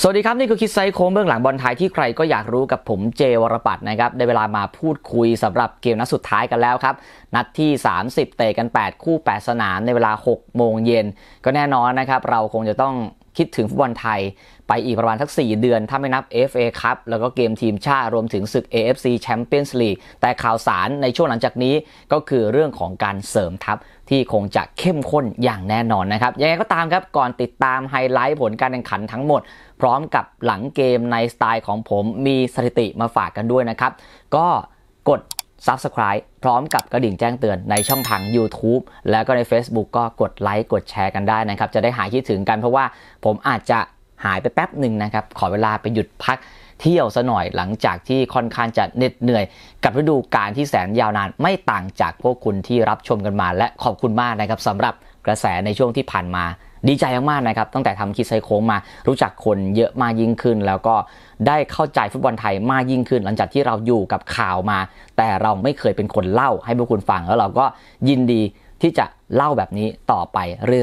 สวัสดีครับ นี่คือคิดไซโค้งเบื้องหลังบอลไทยที่ใครก็อยากรู้กับผมเจวรปัตนะครับได้เวลามาพูดคุยสำหรับเกมนัดสุดท้ายกันแล้วครับ นัดที่ 30 เตะกัน 8 คู่ 8 สนามในเวลา 6 โมงเย็น ก็แน่นอนนะครับ เราคงจะต้องคิดถึงฟุตบอลไทยไปอีกประมาณสัก 4 เดือนถ้าไม่นับ FA ครับแล้วก็เกมทีมชาติรวมถึงศึก AFC Champions League แต่ข่าวสารในช่วงหลังจากนี้ก็คือเรื่องของการเสริมทัพที่คงจะเข้มข้นอย่างแน่นอนนะครับยังไงก็ตามครับก่อนติดตามไฮไลท์ผลการแข่งขันทั้งหมดพร้อมกับหลังเกมในสไตล์ของผมมีสถิติมาฝากกันด้วยนะครับ ก็กด Subscribe พร้อมกับกระดิ่งแจ้งเตือนในช่องทาง YouTube แล้วก็ใน Facebook ก็กดไลค์กดแชร์กันได้นะครับ จะได้หายคิดถึงกันเพราะว่าผมอาจจะหายไปแป๊บหนึ่งนะครับ ขอเวลาไปหยุดพักเที่ยวซะหน่อยหลังจากที่ค่อนข้างจะเหน็ดเหนื่อย กับฤดูกาลที่แสนยาวนานไม่ต่างจากพวกคุณที่รับชมกันมา และขอบคุณมากนะครับสำหรับกระแสในช่วงที่ผ่านมาดีใจมากๆนะครับตั้งแต่ทำคิดไซโค้งมารู้จักคนเยอะมากยิ่งขึ้น แล้วก็ได้เข้าใจฟุตบอลไทยมากยิ่งขึ้น หลังจากที่เราอยู่กับข่าวมา แต่เราไม่เคยเป็นคนเล่าให้พวกคุณฟัง แล้วเราก็ยินดีที่จะเล่าแบบนี้ต่อไป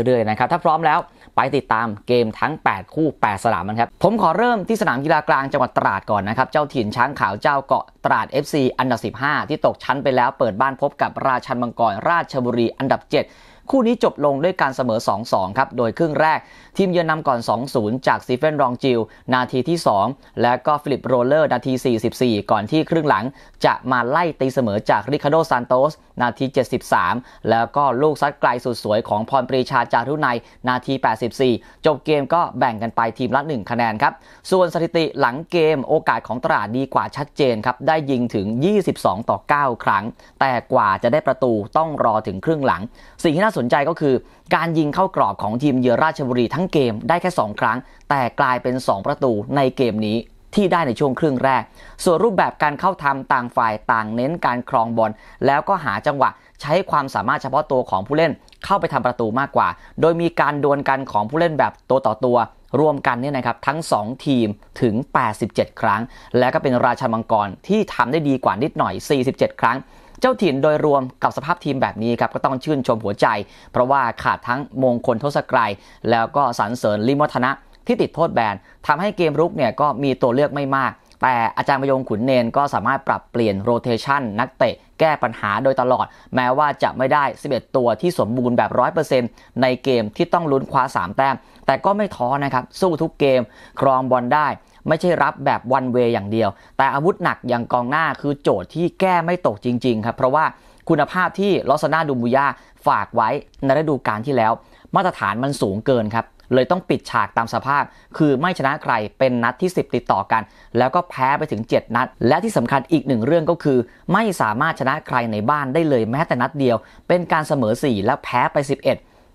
เรื่อยๆนะครับถ้าพร้อมแล้วไปติดตามเกมทั้ง 8 คู่ 8 สนามนะครับผมขอเริ่มที่สนามกีฬากลางจังหวัดตราดก่อนนะครับเจ้าถิ่นช้างขาวเจ้าเกาะตราด FC อันดับ 15 ที่ตกชั้นไปแล้วเปิดบ้านพบกับ ราชันมังกรราชบุรีอันดับ 7คู่นี้จบลงด้วยการเสมอ 2-2 ครับ โดยครึ่งแรก ทีมเยือนนำก่อน 2-0 จากซีเฟนรองจิลนาทีที่ 2 และก็ฟิลิป โรเลอร์นาที 44 ก่อนที่ครึ่งหลังจะมาไล่ตีเสมอจากริคาโด ซานโตสนาที 73 แล้วก็ลูกซัดไกลสุดสวยของพรปรีชา จารุไนนาที 84 จบเกมก็แบ่งกันไปทีมละ1คะแนนครับ ส่วนสถิติหลังเกมโอกาสของตราดดีกว่าชัดเจนครับ ได้ยิงถึง 22 ต่อ 9 ครั้ง แต่กว่าจะได้ประตูต้องรอถึงครึ่งหลังสิ่งที่น่าสนนใจก็คือการยิงเข้ากรอบ ของทีมเยือราชบุรีทั้งเกมได้แค่ 2 ครั้ง แต่กลายเป็น 2 ประตูในเกมนี้ที่ได้ในช่วงครึ่งแรก ส่วนรูปแบบการเข้าทำต่างฝ่ายต่างเน้นการครองบอลแล้วก็หาจังหวะใช้ความสามารถเฉพาะตัวของผู้เล่นเข้าไปทำประตูมากกว่า โดยมีการดวลกันของผู้เล่นแบบตัว ต่อตัวรวมกันเนี่ยนะครับทั้ง 2 ทีมถึง 87 ครั้ง และก็เป็นราชมังกรที่ทำได้ดีกว่านิดหน่อย 47 ครั้งเจ้าถิ่นโดยรวมกับสภาพทีมแบบนี้ครับก็ต้องชื่นชมหัวใจ เพราะว่าขาดทั้งมงคลทศกรัยแล้วก็สรรเสริญลิมวัฒนะที่ติดโทษแบนทำให้เกมรุกเนี่ยก็มีตัวเลือกไม่มาก แต่อาจารย์ประยงขุนเนนก็สามารถปรับเปลี่ยนโรเตชันนักเตะ แก้ปัญหาโดยตลอด แม้ว่าจะไม่ได้ 11 ตัวที่สมบูรณ์แบบ100%ในเกมที่ต้องลุ้นคว้า3 แต้ม แต่ก็ไม่ท้อนะครับสู้ทุกเกมครองบอลได้ไม่ใช่รับแบบวันเวยอย่างเดียว แต่อาวุธหนักอย่างกองหน้าคือโจทย์ที่แก้ไม่ตกจริงๆครับ เพราะว่าคุณภาพที่ลอสนาดูมูยาฝากไว้ในฤดูกาลที่แล้ว มาตรฐานมันสูงเกินครับ เลยต้องปิดฉากตามสภาพ คือไม่ชนะใครเป็นนัดที่ 10 ติดต่อกัน แล้วก็แพ้ไปถึง 7 นัด และที่สำคัญอีกหนึ่งเรื่องก็คือ ไม่สามารถชนะใครในบ้านได้เลยแม้แต่นัดเดียว เป็นการเสมอ4และแพ้ไป 11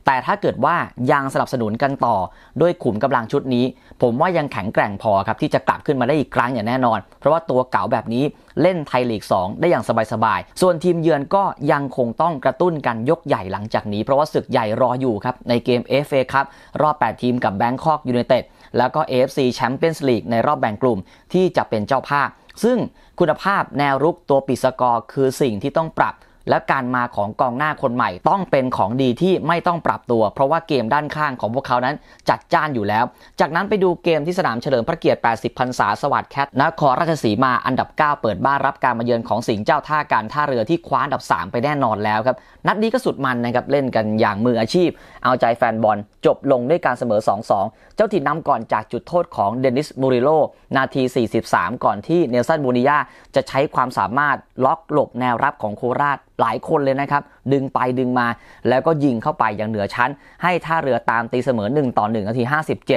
แต่ถ้าเกิดว่ายังสนับสนุนกันต่อ ด้วยขุมกำลังชุดนี้ ผมว่ายังแข็งแกร่งพอครับ ที่จะกลับขึ้นมาได้อีกครั้งอย่างแน่นอน เพราะว่าตัวเก่าแบบนี้เล่นไทยลีก 2 ได้อย่างสบายๆ ส่วนทีมเยือนก็ยังคงต้องกระตุ้นกันยกใหญ่หลังจากนี้ เพราะว่าศึกใหญ่รออยู่ครับ ในเกม FA ครับรอบ 8 ทีมกับแบงคอกยูไนเต็ดแล้วก็ AFC c h a m p i o n ยนส์ลีกในรอบแบ่งกลุ่มที่จะเป็นเจ้าภาพซึ่งคุณภาพแนวรุกตัวปิดสกอร์คือสิ่งที่ต้องปรับและการมาของกองหน้าคนใหม่ต้องเป็นของดีที่ไม่ต้องปรับตัว เพราะว่าเกมด้านข้างของพวกเขานั้นจัดจ้านอยู่แล้ว จากนั้นไปดูเกมที่สนามเฉลิมพระเกียรติ80พรรษา สวัสดิ์แคทนครราชสีมาอันดับ9เปิดบ้านรับการมาเยือนของสิงห์เจ้าท่าการท่าเรือที่คว้าอันดับ 3 ไปแน่นอนแล้วครับ นัดนี้ก็สุดมันนะครับเล่นกันอย่างมืออาชีพ เอาใจแฟนบอลจบลงด้วยการเสมอ2-2เจ้าถิ่นนำก่อนจากจุดโทษของเดนิสบูริโลนาที 43 ก่อนที่เนลสันบูนิยาจะใช้ความสามารถล็อกหลบแนวรับของโคราชหลายคนเลยนะครับ ดึงไปดึงมา แล้วก็ยิงเข้าไปอย่างเหนือชั้น ให้ท่าเรือตามตีเสมอ 1 ต่อ1นาที 57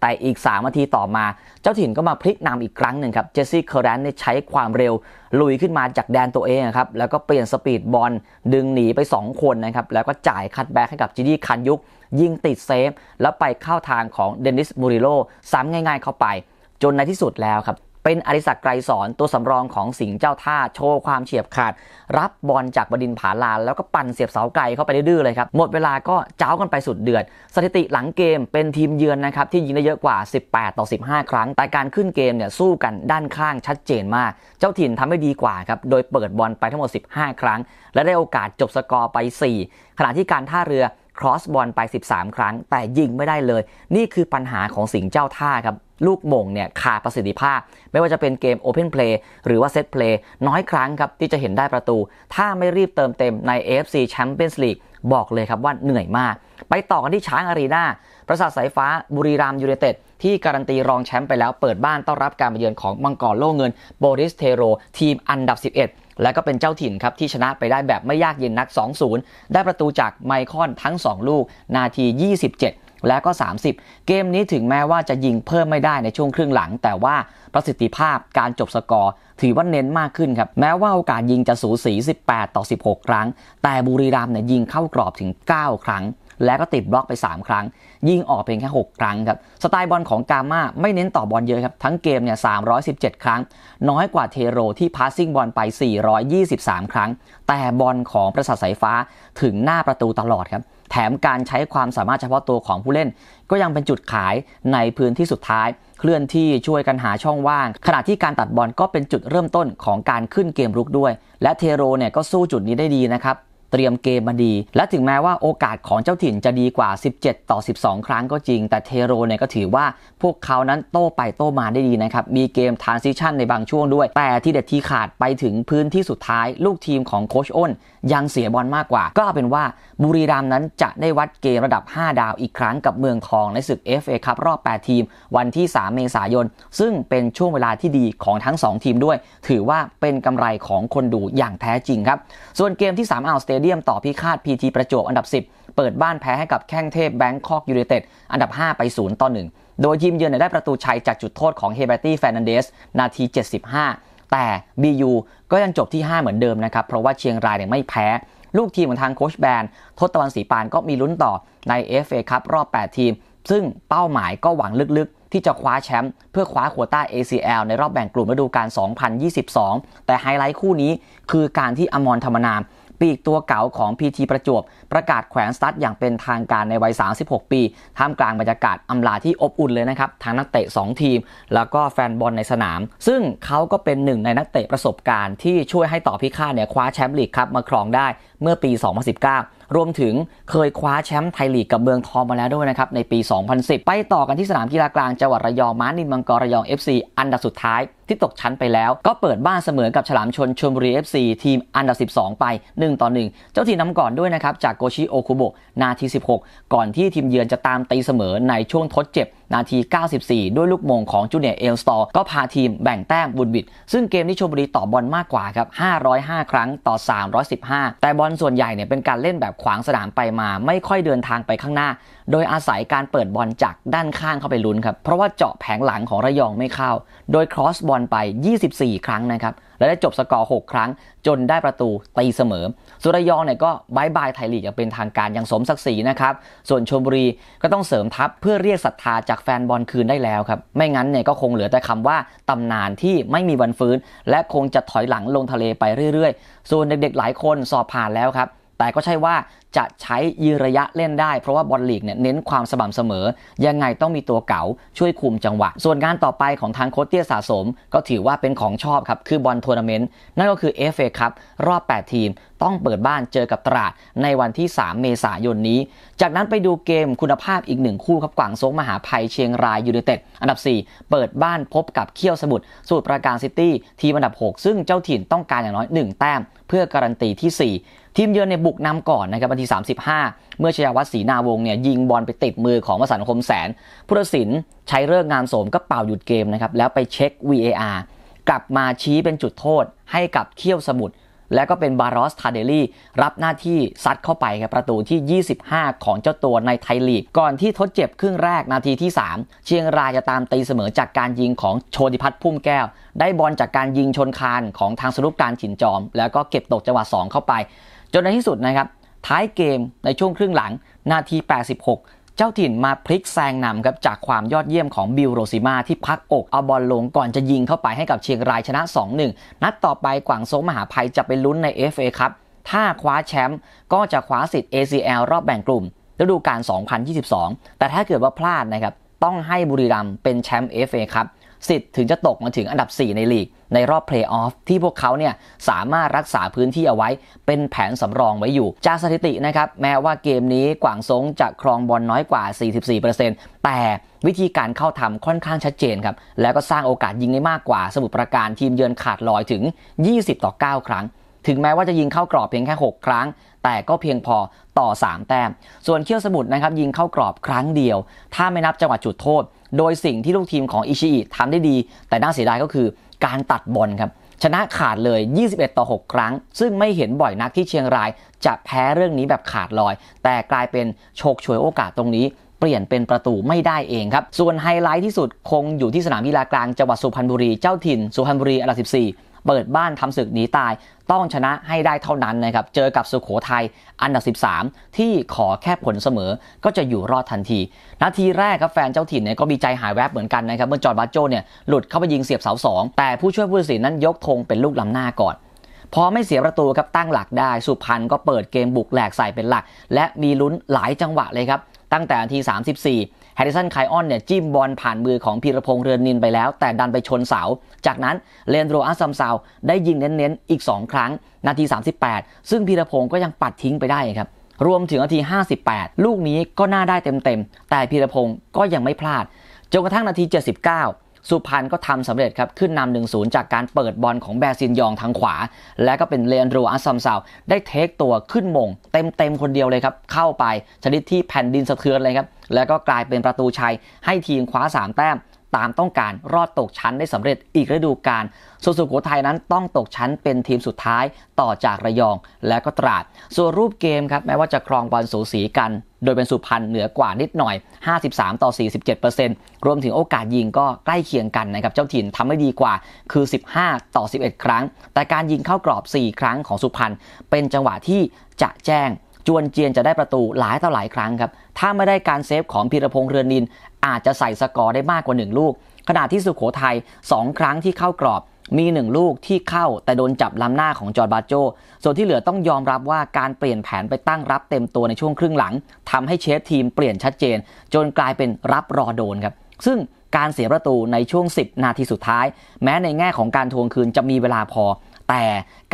แต่อีก3นาทีต่อมา เจ้าถิ่นก็มาพลิกนำอีกครั้งหนึ่งครับ เจสซี่เคอร์แรนใช้ความเร็ว ลุยขึ้นมาจากแดนตัวเองครับแล้วก็เปลี่ยนสปีดบอลดึงหนีไป 2 คนนะครับ แล้วก็จ่ายคัดแบ็กให้กับจีดีคันยุก ยิงติดเซฟแล้วไปเข้าทางของเดนิสมูริโลซ้ำง่าย ๆ เข้าไป จนในที่สุดแล้วครับเป็นอริศักไกรสอนตัวสำรองของสิงห์เจ้าท่าโชว์ความเฉียบขาด รับบอลจากบดินผาลาน แล้วก็ปั่นเสียบเสาไกลเข้าไปดื้อเลยครับ หมดเวลาก็เจ้ากันไปสุดเดือด สถิติหลังเกมเป็นทีมเยือนนะครับที่ยิงได้เยอะกว่า 18 ต่อ 15 ครั้ง แต่การขึ้นเกมเนี่ย สู้กันด้านข้างชัดเจนมาก เจ้าถิ่นทำได้ดีกว่าครับโดยเปิดบอลไปทั้งหมด 15 ครั้ง และได้โอกาสจบสกอร์ไป 4 ขณะที่การท่าเรือครอสบอลไป13 ครั้ง แต่ยิงไม่ได้เลย นี่คือปัญหาของสิงห์เจ้าท่าครับลูกมงเนี่ยขาดประสิทธิภาพ ไม่ว่าจะเป็นเกม Open Play หรือว่าเซตเพลย์น้อยครั้งครับ ที่จะเห็นได้ประตู ถ้าไม่รีบเติมเต็มใน AFC Champions League บอกเลยครับว่าเหนื่อยมาก ไปต่อกันที่ช้างอารีนาประสาทสายฟ้าบุรีรัมยูเนเต็ด ที่การันตีรองแชมป์ไปแล้วเปิดบ้านต้อนรับการมาเยือนของมังกรโล่เงินโบริสเทโรทีมอันดับ 11 และก็เป็นเจ้าถิ่นครับที่ชนะไปได้แบบไม่ยากเย็นนัก2-0ได้ประตูจากไมคอนทั้ง 2 ลูก นาที 27และก็ 30 เกมนี้ถึงแม้ว่าจะยิงเพิ่มไม่ได้ในช่วงครึ่งหลัง แต่ว่าประสิทธิภาพการจบสกอร์ถือว่าเน้นมากขึ้นครับ แม้ว่าโอกาสยิงจะสูสี 18 ต่อ 16 ครั้ง แต่บุรีรัมย์เนี่ยยิงเข้ากรอบถึง 9 ครั้ง และก็ติดบล็อกไป 3 ครั้ง ยิงออกเพียงแค่ 6 ครั้งครับ สไตล์บอลของกาม่าไม่เน้นต่อบอลเยอะครับ ทั้งเกมเนี่ย317 ครั้งน้อยกว่าเทโรที่พาสซิ่งบอลไป 423 ครั้ง แต่บอลของประสาทสายฟ้าถึงหน้าประตูตลอดครับแถมการใช้ความสามารถเฉพาะตัวของผู้เล่น ก็ยังเป็นจุดขายในพื้นที่สุดท้าย เคลื่อนที่ช่วยกันหาช่องว่างขณะที่การตัดบอลก็เป็นจุดเริ่มต้นของการขึ้นเกมรุกด้วยและเทโรเนี่ยก็สู้จุดนี้ได้ดีนะครับ เตรียมเกมมาดี และถึงแม้ว่าโอกาสของเจ้าถิ่นจะดีกว่า 17 ต่อ 12 ครั้งก็จริง แต่เทโรเนี่ยก็ถือว่าพวกเขานั้นโต้ไปโต้มาได้ดีนะครับมีเกมทานซิชันในบางช่วงด้วย แต่ที่เด็ดที่ขาดไปถึงพื้นที่สุดท้าย ลูกทีมของโคชอ้นยังเสียบอลมากกว่าก็เป็นว่าบุรีรัมนั้นจะได้วัดเกมระดับ 5 ดาวอีกครั้งกับเมืองทองในศึก FA ครัพรอบ 8 ทีมวันที่ 3 เมษายน ซึ่งเป็นช่วงเวลาที่ดีของทั้ง 2 ทีมด้วย ถือว่าเป็นกำไรของคนดูอย่างแท้จริงครับ ส่วนเกมที่ 3 อ่าวสเตเดียมต่อพิฆาตพีทีประจวบอันดับ 10 เปิดบ้านแพ้ให้กับแข้งเทพแบงคอกยูเนเต็ดอันดับ5ไป0ต่อ1โดยทีมเยือนได้ประตูชัยจากจุดโทษของเฮเบรตี้แฟนันเดสนาที 75แต่ BU ก็ยังจบที่ 5 เหมือนเดิมนะครับ เพราะว่าเชียงรายเนี่ยไม่แพ้ ลูกทีมของทางโคชแบนทศตวันศรีปานก็มีลุ้นต่อใน FA ครับรอบ 8 ทีม ซึ่งเป้าหมายก็หวังลึกๆ ที่จะคว้าแชมป์เพื่อคว้าโคต้า ACL ในรอบแบ่งกลุ่มฤดูกาล2022 แต่ไฮไลท์คู่นี้คือการที่อมรธรรมนามปีกตัวเก่าของพีทีประจวบประกาศแขวนสตาร์ทอย่างเป็นทางการในวัย 36 ปีท่ามกลางบรรยากาศอาลาที่อบอุ่นเลยนะครับทั้งนักเตะ 2 ทีมแล้วก็แฟนบอลในสนาม ซึ่งเขาก็เป็นหนึ่งในนักเตะประสบการณ์ที่ช่วยให้ต่อพิฆาตเนี่ยคว้าแชมป์ลีกครับมาครองได้เมื่อปี 2019 รวมถึงเคยคว้าแชมป์ไทยลีกกับเมืองทองมาแล้วด้วยนะครับในปี 2010 ไปต่อกันที่สนามกีฬากลางจังหวัดระยองม้านินมังกรระยอง FC อันดับสุดท้ายที่ตกชั้นไปแล้วก็เปิดบ้านเสมอกับฉลามชนชลบุรี FC ทีมอันดับ 12 ไป1ต่อ1เจ้าทีมนำก่อนด้วยนะครับ จากโกชิโอคุโบะนาที 16 ก่อนที่ทีมเยือนจะตามตีเสมอในช่วงทดเจ็บ นาที 94 ด้วยลูกมงของจูเนียเอลสตอร์ก็พาทีมแบ่งแต้มบุญบิดซึ่งเกมนี้ชมบุรีต่อบอลมากกว่าครับ 505 ครั้งต่อ 315 แต่บอลส่วนใหญ่เนี่ยเป็นการเล่นแบบขวางสนามไปมาไม่ค่อยเดินทางไปข้างหน้า โดยอาศัยการเปิดบอลจากด้านข้างเข้าไปลุ้นครับเพราะว่าเจาะแผงหลังของระยองไม่เข้าโดยครอสบอลนไป 24 ครั้งนะครับ และได้จบสกอร์ 6 ครั้ง จนได้ประตูตีเสมอ สุรยองเนี่ยก็บายบายไทยลีกอย่างเป็นทางการอย่างสมศักดิ์ศรีนะครับ ส่วนชลบุรีก็ต้องเสริมทัพ เพื่อเรียกศรัทธาจากแฟนบอลคืนได้แล้วครับ ไม่งั้นเนี่ยก็คงเหลือแต่คำว่า ตำนานที่ไม่มีวันฟื้น และคงจะถอยหลังลงทะเลไปเรื่อยๆ ส่วนเด็กๆ หลายคนสอบผ่านแล้วครับแต่ก็ใช่ว่าจะใช้ยืระยะเล่นได้เพราะว่าบอลลีกเนี่ยเน้นความสม่ำเสมอ ยังไงต้องมีตัวเก๋าช่วยคุมจังหวะ ส่วนงานต่อไปของทางโคตเตียสะสม ก็ถือว่าเป็นของชอบครับ คือบอลทัวร์นาเมนต์นั่นก็คือ FA ครับ รอบ 8 ทีมต้องเปิดบ้านเจอกับตราดในวันที่ 3 เมษายนนี้ จากนั้นไปดูเกมคุณภาพอีกหนึ่งคู่ครับกวางโซงมหาภัยเชียงรายยูเนเต็ดอันดับ4เปิดบ้านพบกับเคี่ยวสมุทรสูตรประการซิตี้ทีมอันดับ 6 ซึ่งเจ้าถิ่นต้องการอย่างน้อย 1 แต้ม เพื่อการันตีที่ 4ทีมเยือนเนี่ยบุกนำก่อนนะครับนาที35 เมื่อชยวัฒน์ศรีนาวงเนี่ยยิงบอลไปติดมือของวสันต์คมแสนผู้ตัดสินใช้เลิกงานโสมก็เป่าหยุดเกมนะครับ แล้วไปเช็ค VAR กลับมาชี้เป็นจุดโทษให้กับเคี่ยวสมุทรและก็เป็นบารอสทาเดลี่รับหน้าที่ซัดเข้าไปครับประตูที่ 25 ของเจ้าตัวในไทยลีก ก่อนที่ทดเจ็บครึ่งแรกนาทีที่ 3 เชียงรายจะตามตีเสมอจากการยิงของโชติพัฒน์พุ่มแก้วได้บอลจากการยิงชนคานของทางสรุปการฉินจอม แล้วก็เก็บตกจังหวะ2เข้าไปจนในที่สุดนะครับ ท้ายเกมในช่วงครึ่งหลังนาที 86 เจ้าถิ่นมาพลิกแซงนำครับจากความยอดเยี่ยมของบิลโรซิมาที่พักอกเอาบอลลงก่อนจะยิงเข้าไปให้กับเชียงรายชนะ 2-1 นัดต่อไปกวางโซมหาภัยจะไปลุ้นใน FA ครับถ้าคว้าแชมป์ก็จะคว้าสิทธิ์ ACL รอบแบ่งกลุ่มฤดูกาล2022 แต่ถ้าเกิดว่าพลาดนะครับต้องให้บุรีรัมเป็นแชมป์ FA ครับสิทธิ์ถึงจะตกมาถึงอันดับ 4 ในลีก ในรอบเพลย์ออฟที่พวกเขาเนี่ย สามารถรักษาพื้นที่เอาไว้เป็นแผนสำรองไว้อยู่ จากสถิตินะครับ แม้ว่าเกมนี้กวางซงจะครองบอลนน้อยกว่า 44%แต่วิธีการเข้าทำค่อนข้างชัดเจนครับ แล้วก็สร้างโอกาสยิงได้มากกว่า สมุทรปราการทีมเยือนขาดลอยถึง 20ต่อ9ครั้ง ถึงแม้ว่าจะยิงเข้ากรอบเพียงแค่ 6 ครั้ง แต่ก็เพียงพอต่อ 3 แต้มส่วนเคี่ยวสมุทรนะครับยิงเข้ากรอบครั้งเดียว ถ้าไม่นับจังหวะจุดโทษโดยสิ่งที่ลูกทีมของอิชิอิทำได้ดี แต่น่าเสียดายก็คือการตัดบอลครับ ชนะขาดเลย 21 ต่อ 6 ครั้ง ซึ่งไม่เห็นบ่อยนักที่เชียงรายจะแพ้เรื่องนี้แบบขาดลอย แต่กลายเป็นโชคช่วยโอกาสตรงนี้เปลี่ยนเป็นประตูไม่ได้เองครับ ส่วนไฮไลท์ที่สุดคงอยู่ที่สนามกีฬากลาง จังหวัดสุพรรณบุรีเจ้าถิ่นสุพรรณบุรีอันดับ14เปิดบ้านทำศึกหนีตายต้องชนะให้ได้เท่านั้นนะครับเจอกับสุโขทัยอันดับ13 ที่ขอแค่ผลเสมอก็จะอยู่รอดทันที นาทีแรกครับแฟนเจ้าถิ่นเนี่ยก็มีใจหายแวบเหมือนกันนะครับเมื่อจอร์บาโจเนี่ยหลุดเข้าไปยิงเสียบเสาสองแต่ผู้ช่วยผู้ตัดสินนั้นยกธงเป็นลูกลำหน้าก่อน พอไม่เสียประตูครับตั้งหลักได้สุพรรณก็เปิดเกมบุกแหลกใส่เป็นหลัก และมีลุ้นหลายจังหวะเลยครับตั้งแต่นาที 34แฮร์ริสัน ไคออน เนี่ย จิ้มบอลผ่านมือของพีรพงษ์เรือนนินไปแล้ว แต่ดันไปชนเสา จากนั้นเลนโดรอาซัมซาว ได้ยิงเน้น ๆ อีก 2 ครั้ง นาที 38 ซึ่งพีรพงษ์ก็ยังปัดทิ้งไปได้ครับ รวมถึงนาที 58 ลูกนี้ก็น่าได้เต็ม ๆ แต่พีรพงษ์ก็ยังไม่พลาด จนกระทั่งนาที 79สุพรรณก็ทำสำเร็จครับขึ้นนำ1-0จากการเปิดบอลของแบซินยองทางขวา และก็เป็นเลนโดอัสซัมซาวได้เทคตัวขึ้นมงเต็มๆคนเดียวเลยครับ เข้าไปชนิดที่แผ่นดินสะเทือนเลยครับ แล้วก็กลายเป็นประตูชัยให้ทีมคว้า3แต้ม ตามต้องการรอดตกชั้นได้สำเร็จอีกฤดูกาลส่วนสุโขทัยนั้นต้องตกชั้นเป็นทีมสุดท้ายต่อจากระยอง และก็ตราดส่วนรูปเกมครับแม้ว่าจะครองบอลสูสีกันโดยเป็นสุพรรณเหนือกว่านิดหน่อย 53 ต่อ 47%เปอร์์เซ็นตรวมถึงโอกาสยิงก็ใกล้เคียงกันนะครับ เจ้าถิ่นทำไม่ดีกว่า คือ 15 ต่อ 11 ครั้ง แต่การยิงเข้ากรอบ 4 ครั้งของสุพรรณ เป็นจังหวะที่จะแจ้ง จวนเจียนจะได้ประตูหลายต่อหลายครั้งครับ ถ้าไม่ได้การเซฟของพีรพงษ์เรือนนินอาจจะใส่สกอร์ได้มากกว่า 1 ลูก ขณะที่สุขโขทัย 2 ครั้งที่เข้ากรอบมีหนึ่งลูกที่เข้าแต่โดนจับล้ำหน้าของจอร์บาโจ ส่วนที่เหลือต้องยอมรับว่าการเปลี่ยนแผนไปตั้งรับเต็มตัวในช่วงครึ่งหลัง ทำให้เชฟทีมเปลี่ยนชัดเจน จนกลายเป็นรับรอโดนครับ ซึ่งการเสียประตูในช่วง 10 นาทีสุดท้าย แม้ในแง่ของการทวงคืนจะมีเวลาพอ แต่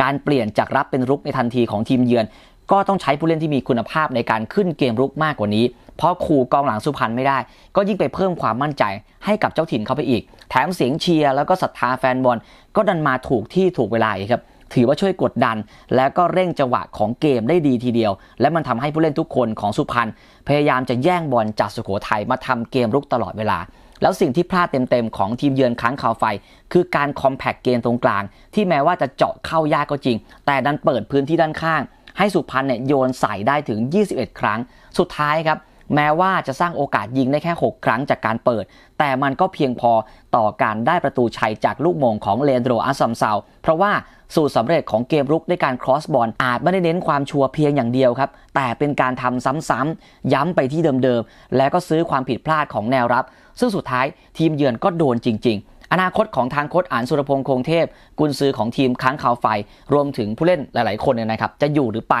การเปลี่ยนจากรับเป็นรุกในทันทีของทีมเยือน ก็ต้องใช้ผู้เล่นที่มีคุณภาพในการขึ้นเกมรุกมากกว่านี้พราะขู่กองหลังสุพรรณไม่ได้ ก็ยิ่งไปเพิ่มความมั่นใจให้กับเจ้าถิ่นเข้าไปอีก แถมเสียงเชียร์แล้วก็ศรัทธาแฟนบอลก็ดันมาถูกที่ถูกเวลาครับถือว่าช่วยกดดัน แล้วก็เร่งจังหวะของเกมได้ดีทีเดียว และมันทำให้ผู้เล่นทุกคนของสุพรรณพยายามจะแย่งบอลจากสุโขทัยมาทำเกมรุกตลอดเวลา แล้วสิ่งที่พลาดเต็มๆของทีมเยือนค้าง่าวไฟคือการคอมแพกเกมตรงกลางที่แม้ว่าจะเจาะเข้ายากก็จริง แต่ดันเปิดพื้นที่ด้านข้าง ให้สุพรรณเนี่ยโยนใส่ได้ถึง 21 ครั้ง สุดท้ายครับแม้ว่าจะสร้างโอกาสยิงได้แค่ 6 ครั้งจากการเปิด แต่มันก็เพียงพอต่อการได้ประตูชัยจากลูกโมงของเลนโดอาซัมซาวเพราะว่าสูตรสำเร็จของเกมรุกด้วยการครอสบอลอาจไม่ได้เน้นความชัวร์เพียงอย่างเดียวครับ แต่เป็นการทำซ้ำๆย้ำไปที่เดิมๆ แล้วก็ซื้อความผิดพลาดของแนวรับ ซึ่งสุดท้ายทีมเยือนก็โดนจริง ๆอนาคตของทางโค้ชอ่านสุรพงษ์คงเทพ กุนซือของทีมค้างข่าวไฟ รวมถึงผู้เล่นหลาย ๆคนเนี่ยนะครับจะอยู่หรือไป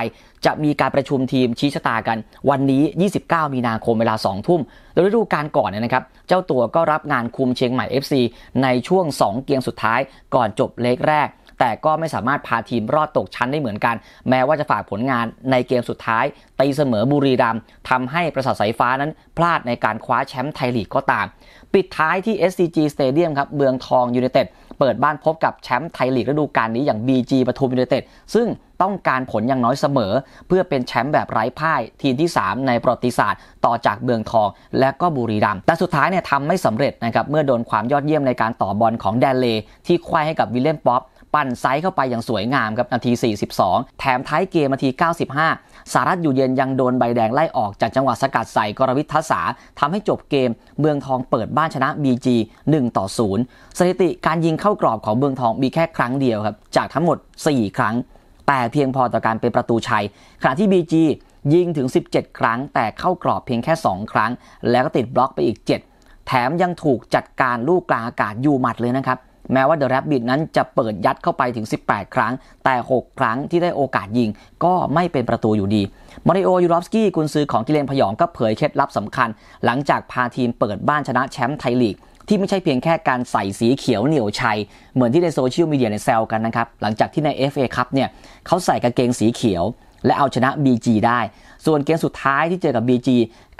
จะมีการประชุมทีมชี้ชะตากัน วันนี้ 29 มีนาคมเวลา 2 ทุ่มฤดูกาลก่อนเนี่ยนะครับ เจ้าตัวก็รับงานคุมเชียงใหม่ FC ในช่วง 2 เกียงสุดท้ายก่อนจบเลกแรกแต่ก็ไม่สามารถพาทีมรอดตกชั้นได้เหมือนกัน แม้ว่าจะฝากผลงานในเกมสุดท้ายตีเสมอบุรีรัมย์ทำให้ประสาทสายฟ้านั้นพลาดในการคว้าแชมป์ไทยลีกก็ตาม ปิดท้ายที่ SCG Stadium ครับ เบืองทองยูเนเต็ดเปิดบ้านพบกับแชมป์ไทยลีกฤดูกาลนี้อย่าง BG ปทุมยูเนเต็ดซึ่งต้องการผลอย่างน้อยเสมอ เพื่อเป็นแชมป์แบบไร้พ่ายทีมที่ 3 ในประวัติศาสตร์ ต่อจากเบืองทองและก็บุรีรัมย์ แต่สุดท้ายเนี่ยทำไม่สำเร็จนะครับเมื่อโดนความยอดเยี่ยมในการต่อบอลของแดนเลที่ควายให้กับวิลเลมป๊อปปั่นไซส์เข้าไปอย่างสวยงามครับนาที 42 แถมท้ายเกมนาที 95 สารัตอยู่เย็นยังโดนใบแดงไล่ออกจากจังหวะสกัดใส่กรวิททัศาทำให้จบเกมเมืองทองเปิดบ้านชนะ BG 1ต่อ0สถิติการยิงเข้ากรอบของเมืองทองมีแค่ครั้งเดียวครับ จากทั้งหมด 4 ครั้ง แต่เพียงพอต่อการเป็นประตูชัยขณะที่ BG ยิงถึง 17 ครั้ง แต่เข้ากรอบเพียงแค่ 2 ครั้ง แล้วก็ติดบล็อกไปอีก 7 แถมยังถูกจัดการลูกกลางอากาศยูมัดเลยนะครับแม้ว่าเดอะแรบบิทนั้นจะเปิดยัดเข้าไปถึง 18 ครั้ง แต่ 6 ครั้งที่ได้โอกาสยิงก็ไม่เป็นประตูอยู่ดี มาริโอ ยูรอฟสกี้กุนซือของกิเลนพยองก็เผยเคล็ดลับสำคัญ หลังจากพาทีมเปิดบ้านชนะแชมป์ไทยลีก ที่ไม่ใช่เพียงแค่การใส่สีเขียวเหนียวชัย เหมือนที่ในโซเชียลมีเดียในแซวกันนะครับ หลังจากที่ใน FA ค u ัเนี่ยเขาใส่กางเกงสีเขียวและเอาชนะ BG ได้ ส่วนเกมสุดท้ายที่เจอกับ BG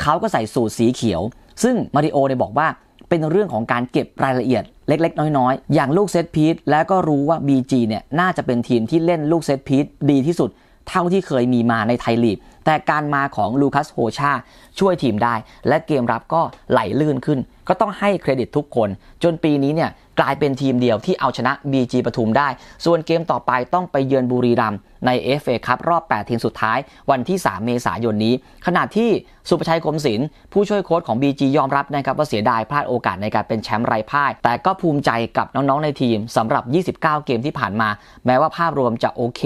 เขาก็ใส่สูตรสีเขียว ซึ่งมาริโอได้บอกว่าเป็นเรื่องของการเก็บรายละเอียดเล็ก ๆ น้อยๆ อย่างลูกเซตพีทและก็รู้ว่า BG เนี่ยน่าจะเป็นทีมที่เล่นลูกเซตพีทดีที่สุด เท่าที่เคยมีมาในไทยลีกแต่การมาของลูคัสโฮชา ช่วยทีมได้ และเกมรับก็ไหลลื่นขึ้น ก็ต้องให้เครดิตทุกคน จนปีนี้เนี่ยกลายเป็นทีมเดียวที่เอาชนะ BG ปทุมได้ ส่วนเกมต่อไปต้องไปเยือนบุรีรัมย์ใน FA ครับรอบ 8 ทีมสุดท้ายวันที่ 3 เมษายนนี้ ขณะที่สุประชัยคมศิลป์ผู้ช่วยโค้ชของ BG ยอมรับนะครับ ว่าเสียดายพลาดโอกาสในการเป็นแชมป์ไร้พ่าย แต่ก็ภูมิใจกับน้องๆในทีมสำหรับ 29 เกมที่ผ่านมา แม้ว่าภาพรวมจะโอเค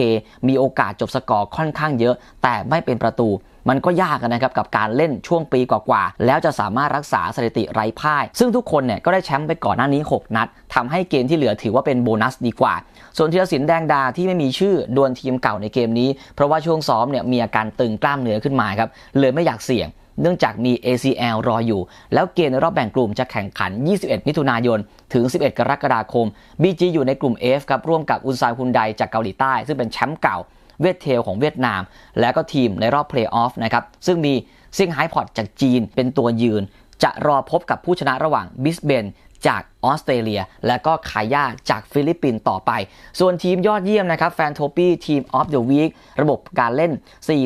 มีโอกาสจบสกอร์ค่อนข้างเยอะ แต่ไม่เป็นประตูมันก็ยากนะครับ กับการเล่นช่วงปีกว่าๆแล้วจะสามารถรักษาสถิติไร้พ่าย ซึ่งทุกคนเนี่ย ก็ได้แชมป์ไปก่อนหน้านี้ 6 นัด ทำให้เกมที่เหลือถือว่าเป็นโบนัสดีกว่า ส่วนธีรศิลป์แดงดาที่ไม่มีชื่อดวลทีมเก่าในเกมนี้ เพราะว่าช่วงซ้อมเนี่ย มีอาการตึงกล้ามเนื้อขึ้นมาครับเลยไม่อยากเสี่ยง เนื่องจากมี ACL รออยู่ แล้วเกมในรอบแบ่งกลุ่มจะแข่งขัน 21 มิถุนายน ถึง 11 กรกฎาคม BG อยู่ในกลุ่ม F ครับร่วมกับอุนซายฮุนไดจากเกาหลีใต้ ซึ่งเป็นแชมป์เก่าเวียดเทลของเวียดนาม แล้วก็ทีมในรอบเพลย์ออฟนะครับ ซึ่งมีซิงไฮพอร์ตจากจีนเป็นตัวยืน จะรอพบกับผู้ชนะระหว่างบิสเบนจากออสเตรเลีย และก็คาย่าจากฟิลิปปินส์ต่อไป ส่วนทีมยอดเยี่ยมนะครับแฟนโทปี้ทีมออฟเดอะวีคระบบการเล่น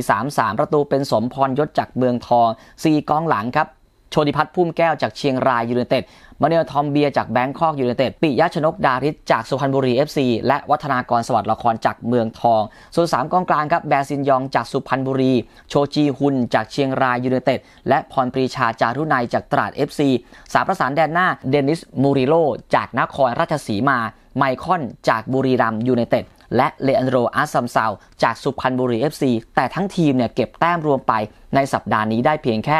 4-3-3 ประตูเป็นสมพรยศจากเมืองทอง 4กองหลังครับโชติพัฒน์พุ่มแก้วจากเชียงรายยูเนเต็ดมาเนลทอมเบียจากแบงคอกยูเนเต็ดปิยะชนกดาริศจากสุพรรณบุรี FC และวัฒนากรสวัสดิ์ละครจากเมืองทอง ส่วนสามกองกลางครับแบซินยองจากสุพรรณบุรี โชจีฮุนจากเชียงรายยูเนเต็ดและพรปรีชาจารุไนจากตราด FC สามประสานแดนหน้าเดนิสมูริโล จากนครราชสีมาไมคอนจากบุรีรัมยูเนเต็ดและเลอันโดรอาซัมซาจากสุพรรณบุรี FC แต่ทั้งทีมเนี่ยเก็บแต้มรวมไปในสัปดาห์นี้ได้เพียงแค่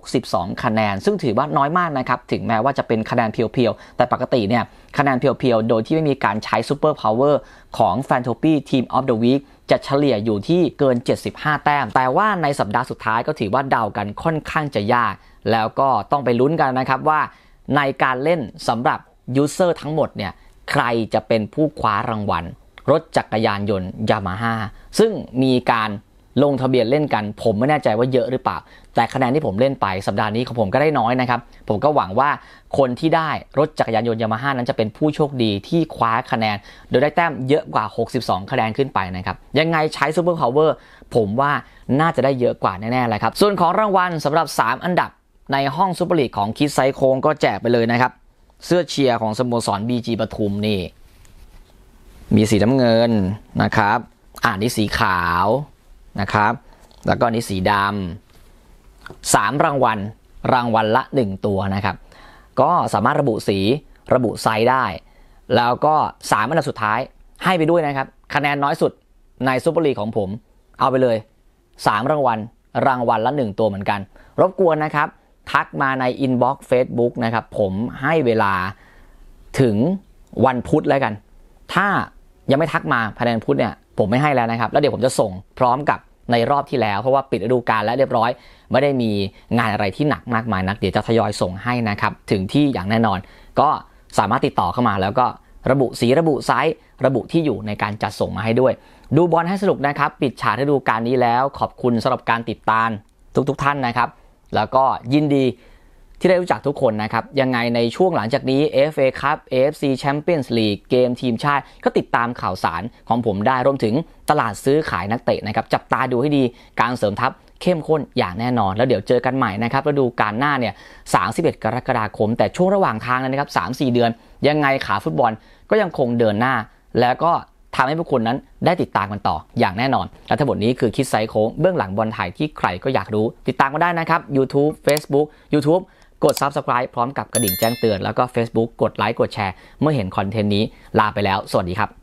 62 คะแนน ซึ่งถือว่าน้อยมากนะครับ ถึงแม้ว่าจะเป็นคะแนนเพียวๆ แต่ปกติเนี่ย คะแนนเพียวๆ โดยที่ไม่มีการใช้ซูเปอร์พาวเวอร์ของแฟนโทปี้ทีมออฟเดอะวีคจะเฉลี่ยอยู่ที่เกิน 75 แต้ม แต่ว่าในสัปดาห์สุดท้ายก็ถือว่าเดากันค่อนข้างจะยาก แล้วก็ต้องไปลุ้นกันนะครับว่า ในการเล่นสำหรับยูเซอร์ทั้งหมดเนี่ยใครจะเป็นผู้คว้ารางวัลรถจักรยานยนต์ยามาฮ่าซึ่งมีการลงทะเบียนเล่นกัน ผมไม่แน่ใจว่าเยอะหรือเปล่า แต่คะแนนที่ผมเล่นไปสัปดาห์นี้ของผมก็ได้น้อยนะครับ ผมก็หวังว่าคนที่ได้รถจักรยานยนต์ยามาฮ่านั้นจะเป็นผู้โชคดีที่คว้าคะแนน โดยได้แต้มเยอะกว่า 62 คะแนนขึ้นไปนะครับ ยังไงใช้ซูเปอร์พาวเวอร์ผมว่าน่าจะได้เยอะกว่าแน่ๆเลยครับ ส่วนของรางวัลสำหรับ 3 อันดับในห้องซูเปอร์ลีกของคิดไซโคงก็แจกไปเลยนะครับ เสื้อเชียร์ของสโมสรบีจีปทุมนี่มีสีน้ำเงินนะครับ อ่านนี้สีขาวนะครับ แล้วก็นี้สีดำสามรางวัล รางวัลละ 1 ตัวนะครับ ก็สามารถระบุสี ระบุไซส์ได้ แล้วก็สามอันดับสุดท้ายให้ไปด้วยนะครับ คะแนนน้อยสุดในซูเปอร์ลีของผม เอาไปเลย 3 รางวัล รางวัลละ 1 ตัวเหมือนกัน รบกวนนะครับ ทักมาในอินบ็อกซ์เฟซบุ๊กนะครับ ผมให้เวลาถึงวันพุธแล้วกัน ถ้ายังไม่ทักมาภายในพุธเนี่ยผมไม่ให้แล้วนะครับ แล้วเดี๋ยวผมจะส่งพร้อมกับในรอบที่แล้ว เพราะว่าปิดฤดูกาลแล้วเรียบร้อย ไม่ได้มีงานอะไรที่หนักมากมายนักเดี๋ยวจะทยอยส่งให้นะครับ ถึงที่อย่างแน่นอน ก็สามารถติดต่อเข้ามา แล้วก็ระบุสีระบุไซส์ระบุที่อยู่ในการจัดส่งมาให้ด้วย ดูบอลให้สนุกนะครับปิดฉากฤดูกาลนี้แล้วขอบคุณสำหรับการติดตามทุกๆทท่านนะครับ แล้วก็ยินดีที่ได้รู้จักทุกคนนะครับ ยังไงในช่วงหลังจากนี้ FA Cup AFC Champions League เกมทีมชาติก็ติดตามข่าวสารของผมได้รวมถึงตลาดซื้อขายนักเตะนะครับ จับตาดูให้ดี การเสริมทัพเข้มข้นอย่างแน่นอน แล้วเดี๋ยวเจอกันใหม่นะครับฤดูกาลหน้าเนี่ย 31 กรกฎาคม แต่ช่วงระหว่างทางนะครับ 3-4 เดือน ยังไงขาฟุตบอลก็ยังคงเดินหน้า แล้วก็ทำให้ผูกคนนั้นได้ติดตามกันต่ออย่างแน่นอนและทั้งหมดนี้คือคิดไซโค้งเบื้องหลังบอลไทยที่ใครก็อยากรู้ ติดตามก็ได้นะครับ YouTube Facebook YouTube กด Subscribe พร้อมกับกระดิ่งแจ้งเตือน แล้วก็ Facebook กดไลค์กดแชร์เมื่อเห็นคอนเทนต์นี้ลาไปแล้ว สวัสดีครับ